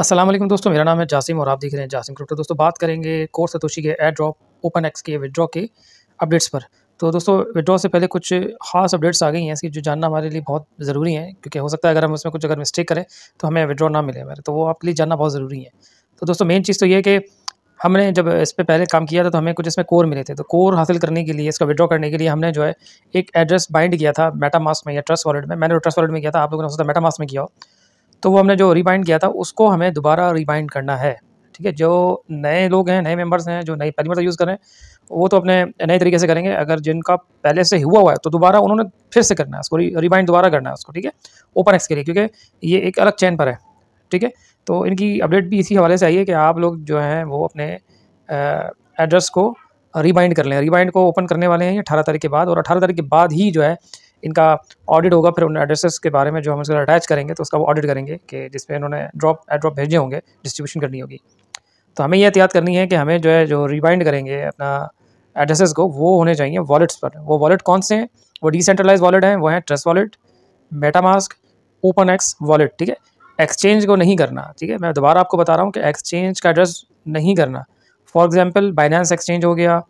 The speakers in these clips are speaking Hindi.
असलम दोस्तों मेरा नाम है जासिम और आप देख रहे हैं जासिम क्रिप्टो दोस्तों बात करेंगे कोर्स सतोशी के एयर ड्रॉप ओपन एक्स के विद्रॉ के अपडेट्स पर तो दोस्तों विदड्रॉ से पहले कुछ खास अपडेट्स आ गई हैं इसकी जो जानना हमारे लिए बहुत ज़रूरी है क्योंकि हो सकता है अगर हम उसमें कुछ अगर मिस्टेक करें तो हमें विदड्रॉ ना मिले हमारे तो वो आपके लिए जानना बहुत ज़रूरी है तो दोस्तों मेन चीज़ तो ये कि हमने जब इस पर पहले काम किया था तो हमें कुछ इसमें कोर मिले थे तो कोर हासिल करने के लिए इसका विड्रॉ करने के लिए हमने जो है एक एड्रेस बाइंड किया था मेटामास में या ट्रस्ट वॉलेट में मैंने ट्रस्ट वॉलेट में किया था आप लोगों ने सोचा मेटामास्क में किया हो तो वो हमने जो रिबाइंड किया था उसको हमें दोबारा रिबाइंड करना है ठीक है जो नए लोग हैं नए मेंबर्स हैं जो नई पहली बार यूज़ करें वो तो अपने नए तरीके से करेंगे अगर जिनका पहले से हुआ हुआ है तो दोबारा उन्होंने फिर से करना है उसको रिबाइंड दोबारा करना है उसको ठीक है ओपन एक्स के लिए क्योंकि ये एक अलग चैन पर है ठीक है तो इनकी अपडेट भी इसी हवाले से आई है कि आप लोग जो हैं वो अपने एड्रेस को रिबाइंड कर लें रिबाइंड को ओपन करने वाले हैं अठारह तारीख के बाद और अठारह तारीख के बाद ही जो है इनका ऑडिट होगा फिर उन एड्रेसेस के बारे में जो हम इसके अटैच करेंगे तो उसका वो ऑडिट करेंगे कि जिसमें इन्होंने ड्रॉप ड्रॉप भेजे होंगे डिस्ट्रीब्यूशन करनी होगी तो हमें यह एहतियात करनी है कि हमें जो है जो रिबाइंड करेंगे अपना एड्रेसेस को वो होने चाहिए वॉलेट्स पर वो वॉलेट कौन से हैं वो डिसेंट्रलाइज वॉलेट हैं वो हैं Trust Wallet MetaMask open X wallet ठीक है एक्सचेंज को नहीं करना ठीक है मैं दोबारा आपको बता रहा हूँ कि एक्सचेंज का एड्रेस नहीं करना फॉर एग्ज़ाम्पल बाइनेंस एक्सचेंज हो गया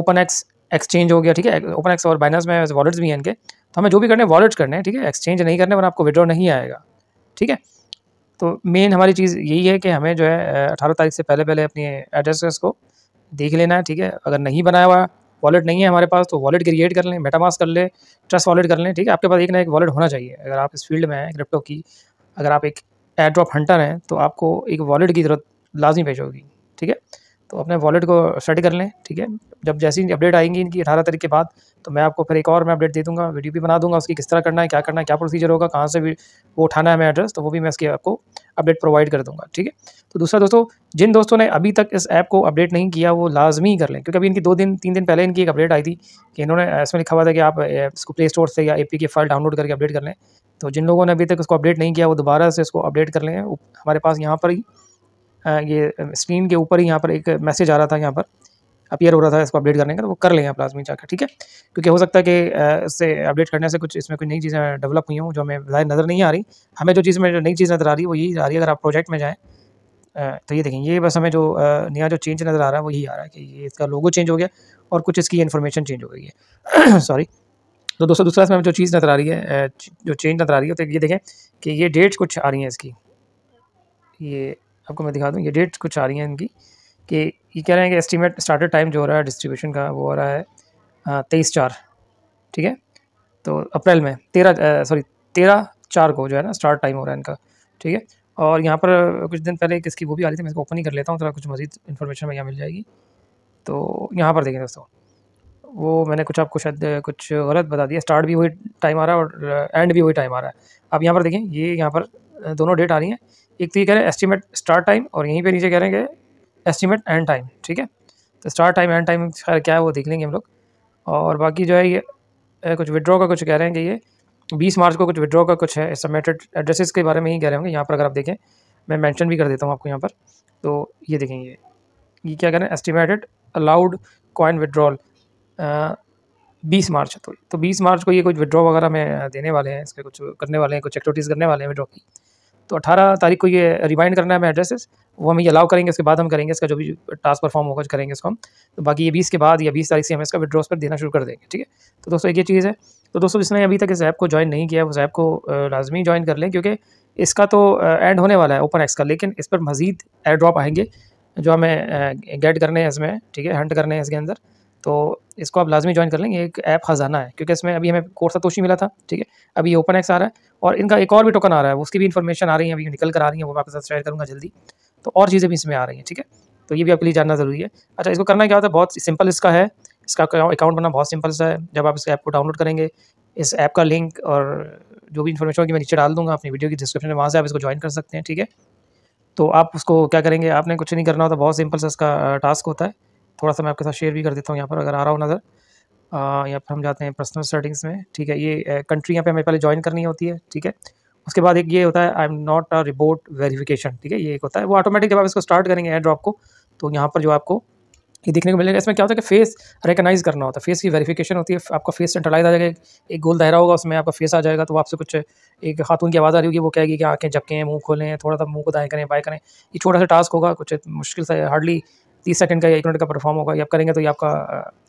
ओपन एक्स एक्सचेंज हो गया ठीक है ओपन एक्स और बाइनस में वॉलेट्स भी हैं इनके तो हमें जो भी करने हैं वॉलेट करने हैं ठीक है एक्सचेंज नहीं करने वरना आपको विड्रॉ नहीं आएगा ठीक है तो मेन हमारी चीज़ यही है कि हमें जो है अठारह तारीख से पहले पहले अपने एड्रेस को देख लेना है ठीक है अगर नहीं बनाया हुआ वॉलेट नहीं है हमारे पास तो वॉलेट क्रिएट कर लें मेटामास कर लें ट्रस्ट वॉलेट कर लें ठीक है आपके पास एक ना एक वॉलेट होना चाहिए अगर आप इस फील्ड में हैं क्रिप्टो की अगर आप एक एड्रॉप हंटर हैं तो आपको एक वॉलेट की ज़रूरत लाजमी पेश होगी ठीक है तो अपने वॉलेट को स्टडी कर लें ठीक है जब जैसी अपडेट आएंगी इनकी अठारह तारीख के बाद तो मैं आपको फिर एक और मैं अपडेट दे दूँगा वीडियो भी बना दूँगा उसकी किस तरह करना है क्या करना है क्या प्रोसीजर होगा कहाँ से भी वो उठाना है मैं एड्रेस तो वो भी मैं इसकी आपको अपडेट प्रोवाइड कर दूँगा ठीक है तो दूसरा दोस्तों जिन दोस्तों ने अभी तक इस ऐप को अपडेट नहीं किया वो लाजमी कर लें क्योंकि अभी इनकी दो दिन तीन दिन पहले इनकी एक अपडेट आई थी कि इन्होंने इसमें लिखा हुआ था कि आप इसको प्ले स्टोर से या ए की फाइल डाउनलोड करके अपडेट कर लें तो जिन लोगों ने अभी तक उसको अपडेट नहीं किया वो दोबारा से इसको अपडेट कर लें हमारे पास यहाँ पर ही हाँ, ये स्क्रीन के ऊपर ही यहाँ पर एक मैसेज आ रहा था यहाँ पर अपियर हो रहा था इसको अपडेट करने का तो वो कर लेंगे आप लाजमी जाकर ठीक है क्योंकि हो सकता है कि इससे अपडेट करने से कुछ इसमें कुछ नई चीज़ें डेवलप हुई हों जो हमें ज़ाहिर नज़र नहीं आ रही हमें जो चीज़ में जो नई चीज़ नज़र आ रही है वो यही आ रही है अगर आप प्रोजेक्ट में जाएँ तो ये देखें ये बस हमें जो नया जो चेंज नज़र आ रहा है वही आ रहा है कि ये इसका लोगो चेंज हो गया और कुछ इसकी इन्फॉर्मेशन चेंज हो गई है सॉरी तो दोस्तों दूसरा इसमें जो चीज़ नज़र आ रही है जो चेंज नज़र आ रही है तो ये देखें कि ये डेट्स कुछ आ रही हैं इसकी ये आपको मैं दिखा दूँ ये डेट्स कुछ आ रही हैं इनकी कि ये कह रहे हैं कि एस्टीमेट स्टार्टेड टाइम जो हो रहा है डिस्ट्रीब्यूशन का वो हो रहा है तेईस चार ठीक है तो अप्रैल में तेरह सॉरी तेरह चार को जो है ना स्टार्ट टाइम हो रहा है इनका ठीक है और यहाँ पर कुछ दिन पहले किसकी वो भी आ रही थी मैं इसको ओपन ही कर लेता हूँ थोड़ा कुछ मज़ीद इन्फॉर्मेशन में यहाँ मिल जाएगी तो यहाँ पर देखें दोस्तों वो मैंने कुछ आपको शायद कुछ गलत बता दिया स्टार्ट भी वही टाइम आ रहा है और एंड भी वही टाइम आ रहा है अब यहाँ पर देखें ये यहाँ पर दोनों डेट आ रही हैं एक तो ये कह रहे हैं एस्टिमेट स्टार्ट टाइम और यहीं पे नीचे कह रहे हैं एस्टिमेट एंड टाइम ठीक है तो स्टार्ट टाइम एंड टाइम खैर क्या है वो देख लेंगे हम लोग और बाकी जो है ये कुछ विड्रॉ का कुछ कह रहे हैं कि ये बीस मार्च को कुछ विड्रॉ का कुछ है सबमिटेड एड्रेसेस के बारे में ही कह रहे होंगे यहाँ पर अगर आप देखें मैं मैंशन भी कर देता हूँ आपको यहाँ पर तो ये देखेंगे ये ये क्या कह रहे हैं एस्टिमेटेड अलाउड कॉइन विड्रॉल बीस मार्च तो तो बीस मार्च को ये कुछ विड्रॉ वगैरह में देने वाले हैं इसके कुछ करने वाले हैं कुछ एक्टिविटीज़ करने वाले हैं विड्रॉ की तो अठारह तारीख को ये रिमाइंड करना है हमें एड्रेसेस वो हमें अलाउ करेंगे उसके बाद हम करेंगे इसका जो भी टास्क परफॉर्म होगा करेंगे इसको हम तो बाकी ये बीस के बाद या बीस तारीख से हम इसका विड्रॉस पर देना शुरू कर देंगे ठीक है तो दोस्तों एक ये चीज़ है तो दोस्तों जिसने अभी तक इस ऐप को ज्वाइन नहीं किया उस ऐप को लाजमी ज्वाइन कर लें क्योंकि इसका तो एंड होने वाला है ओपन एक्स का लेकिन इस पर मज़ीद एयर ड्रॉप आएंगे जो हमें गेट करने हैं इसमें ठीक है हंट करने हैं इसके अंदर तो इसको आप लाजमी ज्वाइन कर लेंगे एक ऐप ख़जाना है क्योंकि इसमें अभी हमें कोर्स सतोशी मिला था ठीक है अभी ओपन एक्स आ रहा है और इनका एक और भी टोकन आ रहा है उसकी भी इन्फॉर्मेशन आ रही है अभी निकल कर आ रही है वो आपके साथ शेयर करूँगा जल्दी तो और चीज़ें भी इसमें आ रही हैं ठीक है तो ये भी आपके लिए जानना ज़रूरी है अच्छा इसको करना क्या होता है बहुत सिंपल इसका है इसका अकाउंट बनना बहुत सिंपल सा है जब आप इस ऐप को डाउनलोड करेंगे इस ऐप का लिंक और जो भी इन्फॉर्मेशन होगी मैं नीचे डाल दूंगा अपनी वीडियो की डिस्क्रिप्शन में वहाँ से आप इसको ज्वाइन कर सकते हैं ठीक है तो आप उसको क्या करेंगे आपने कुछ नहीं करना होता बहुत सिंपल सा इसका टास्क uh, होता है थोड़ा सा मैं आपके साथ शेयर भी कर देता हूँ यहाँ पर अगर आ रहा हूँ नज़र यहाँ पर हम जाते हैं पर्सनल सेटिंग्स में ठीक है ये कंट्री यहाँ पर हमें पहले ज्वाइन करनी होती है ठीक है उसके बाद एक ये होता है I am not a robot verification ठीक है ये एक होता है वो ऑटोमेटिक जब आप इसको स्टार्ट करेंगे एयर ड्रॉप को तो यहाँ पर जो आपको ये देखने को मिलेगा इसमें क्या होता है कि फेस रिकनाइज करना होता है फेस की वेरिफिकेशन होती है आपका फेस सेंट्रलाइज आ जाएगा एक गोल दायरा होगा उसमें आपका फेस आ जाएगा तो आपसे कुछ एक खातून की आवाज़ आ रही होगी वो कहेगी कि आंखें झपकें मुंह खोलें थोड़ा सा मुंह को दाएँ करें बाएँ करें ये छोटा सा टास्क होगा कुछ मुश्किल से हार्डली तीस सेकंड का या एक मिनट का परफॉर्म होगा या आप करेंगे तो ये आपका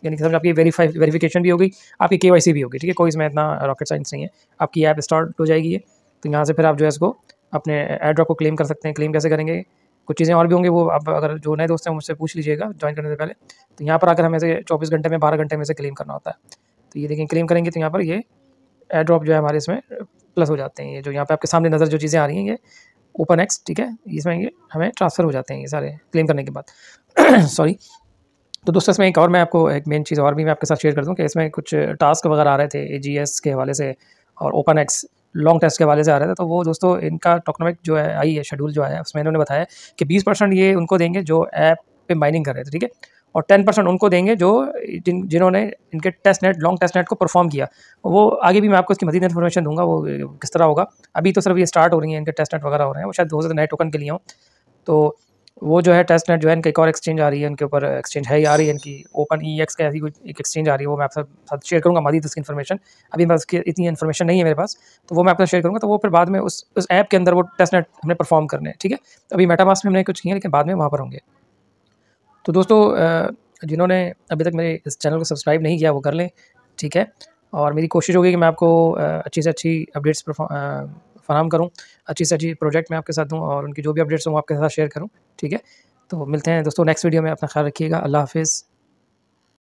यानी कि समझ आपकी वेरीफाई वेरीफिकेशन भी होगी आपकी के भी होगी ठीक है कोई इसमें इतना रॉकेट साइंस नहीं है आपकी ऐप स्टार्ट हो जाएगी ये तो यहाँ से फिर आप जो है इसको अपने एड्रॉप को क्लेम कर सकते हैं क्लेम कैसे करेंगे कुछ चीज़ें और भी होंगी वो आप अगर जो नए दोस्त हैं मुझसे पूछ लीजिएगा ज्वाइन करने से पहले तो यहाँ पर आकर हमें से चौबीस घंटे में बारह घंटे में से क्लेम करना होता है तो ये देखें क्लेम करेंगे तो यहाँ पर ये एड्रॉप जो है हमारे इसमें प्लस हो जाते हैं ये जो यहाँ पर आपके सामने नज़र जो चीज़ें आ रही हैं ये ओपन एक्स ठीक है इसमें ये हमें ट्रांसफ़र हो जाते हैं ये सारे क्लेम करने के बाद सॉरी तो दोस्तों इसमें एक और मैं आपको एक मेन चीज़ और भी मैं आपके साथ शेयर कर दूँ कि इसमें कुछ टास्क वगैरह आ रहे थे ए के हवाले से और ओपन एक्स लॉन्ग टेस्ट के हवाले से आ रहे थे तो वो दोस्तों इनका टोकनोमिक जो है आई है शेड्यूल जो है उसमें इन्होंने बताया कि 20 परसेंट ये उनको देंगे जो ऐप पे माइनिंग कर रहे थे ठीक है और 10 परसेंट उनको देंगे जो जिन जिन्होंने इनके test net long test net को परफॉर्म किया वो आगे भी मैं आपको इसकी मजीद इन्फॉर्मेशन दूंगा वो किस तरह होगा अभी तो सिर्फ ये स्टार्ट हो रही है इनके टेस्ट नेट वगैरह हो रहे हैं वो शायद दो नए टोकन के लिए हों तो वो जो है टेस्ट नेट जो है इनके एक और एक्सचेंज आ रही है उनके ऊपर एक्सचेंज है ही आ रही है इनकी ओपन ई एक्स का ऐसी कोई एक एक्सचेंज आ रही है वो मैं आपके साथ शेयर करूँगा मादी उसकी इन्फॉर्मेशन अभी मैं उसकी इतनी इन्फॉर्मेशन नहीं है मेरे पास तो वो मैं आपके शेयर करूँगा तो वो फिर बाद में उस उस ऐप के अंदर वो टेस्ट नेट हमने परफॉर्म करने हैं ठीक है तो अभी मेटामास में हमने कुछ किया लेकिन बाद में वहाँ पर होंगे तो दोस्तों जिन्होंने अभी तक मेरे इस चैनल को सब्सक्राइब नहीं किया वो कर लें ठीक है और मेरी कोशिश होगी कि मैं आपको अच्छी से अच्छी अपडेट्स फराम करूँ अच्छी से अच्छी प्रोजेक्ट मैं आपके साथ दूँ और उनकी जो भी अपडेट्स हूँ आपके साथ शेयर करूँ ठीक है तो मिलते हैं दोस्तों नेक्स्ट वीडियो में अपना ख्याल रखिएगा अल्लाह हाफिज़